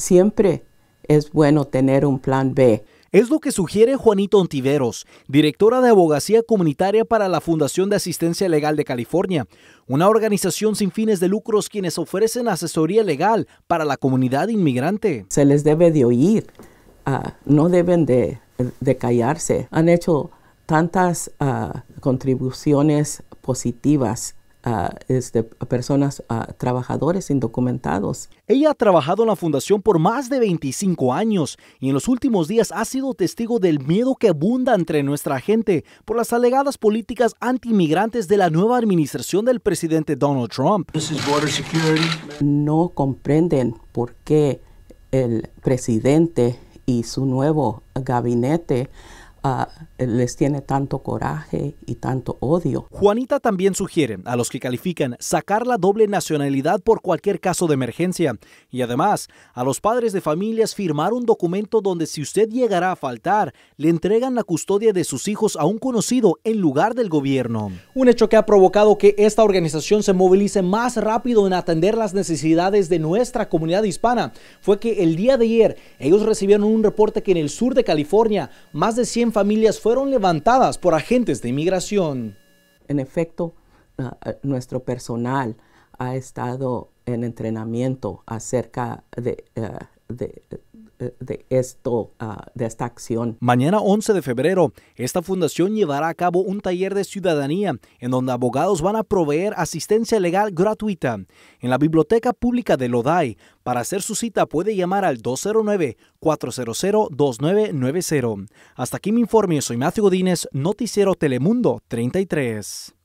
siempre es bueno tener un plan B. Es lo que sugiere Juanito Ontiveros, directora de Abogacía Comunitaria para la Fundación de Asistencia Legal de California, una organización sin fines de lucros quienes ofrecen asesoría legal para la comunidad inmigrante. Se les debe de oír, ah, no deben de, callarse. Han hecho tantas ah, contribuciones positivas este, personas, a trabajadores indocumentados. Ella ha trabajado en la fundación por más de 25 años y en los últimos días ha sido testigo del miedo que abunda entre nuestra gente por las alegadas políticas antimigrantes de la nueva administración del presidente Donald Trump. No comprenden por qué el presidente y su nuevo gabinete Ah, les tiene tanto coraje y tanto odio. Juanita también sugiere a los que califican sacar la doble nacionalidad por cualquier caso de emergencia y además a los padres de familias firmar un documento donde si usted llegará a faltar, le entregan la custodia de sus hijos a un conocido en lugar del gobierno. Un hecho que ha provocado que esta organización se movilice más rápido en atender las necesidades de nuestra comunidad hispana fue que el día de ayer ellos recibieron un reporte que en el sur de California más de 100 familias fueron levantadas por agentes de inmigración. En efecto, nuestro personal ha estado en entrenamiento acerca de eh, de, esto, ah, de esta acción. Mañana 11 de febrero, esta fundación llevará a cabo un taller de ciudadanía en donde abogados van a proveer asistencia legal gratuita en la Biblioteca Pública de Lodai. Para hacer su cita puede llamar al 209-400-2990. Hasta aquí mi informe. Soy Matthew Godínez, Noticiero Telemundo 33.